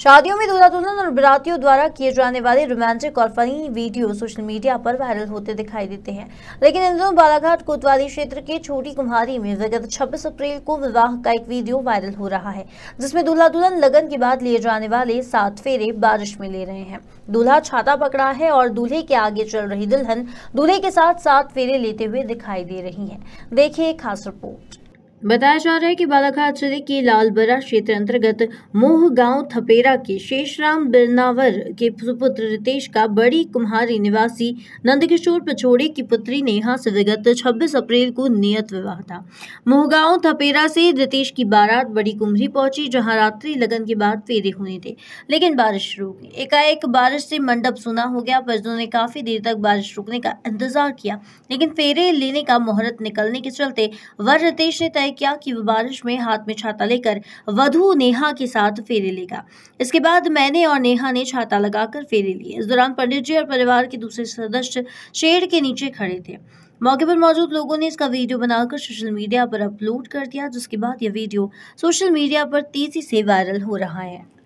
शादियों में दूल्हा दुल्हन और बरातियों द्वारा किए जाने वाले रोमांटिक और फनी वीडियो सोशल मीडिया पर वायरल होते दिखाई देते हैं लेकिन इन दिनों बालाघाट कोतवाली क्षेत्र के छोटी कुम्हारी में विगत 26 अप्रैल को विवाह का एक वीडियो वायरल हो रहा है जिसमें दूल्हा दुल्हन लगन के बाद लिए जाने वाले सात फेरे बारिश में ले रहे हैं दूल्हा छाता पकड़ा है और दूल्हे के आगे चल रही दुल्हन दूल्हे के साथ सात फेरे लेते हुए दिखाई दे रही है देखिए खास रिपोर्ट बताया जा रहा है कि बालाघाट जिले के लालबरा क्षेत्र अंतर्गत मोह गांव थपेरा के शेषराम बिरनावर के सुपुत्र रितेश का बड़ी कुम्हारी निवासी नंदकिशोर पछोड़े की पुत्री नेहा से विगत छब्बीस अप्रैल को नियत विवाह था मोहगांव थपेरा से रितेश की बारात बड़ी कुम्हरी पहुंची जहां रात्रि लगन के बाद फेरे होने थे लेकिन बारिश रुक गई एकाएक बारिश से मंडप सुना हो गया परिजनों ने काफी देर तक बारिश रुकने का इंतजार किया लेकिन फेरे लेने का मुहूर्त निकलने के चलते वर रितेश ने तय किया कि वह बारिश में हाथ में छाता लेकर वधु नेहा के साथ फेरे लेगा इसके बाद मैंने और नेहा ने छाता लगाकर फेरे लिए इस दौरान पंडित जी और परिवार के दूसरे सदस्य शेड के नीचे खड़े थे मौके पर मौजूद लोगों ने इसका वीडियो बनाकर सोशल मीडिया पर अपलोड कर दिया जिसके बाद यह वीडियो सोशल मीडिया पर तेजी से वायरल हो रहा है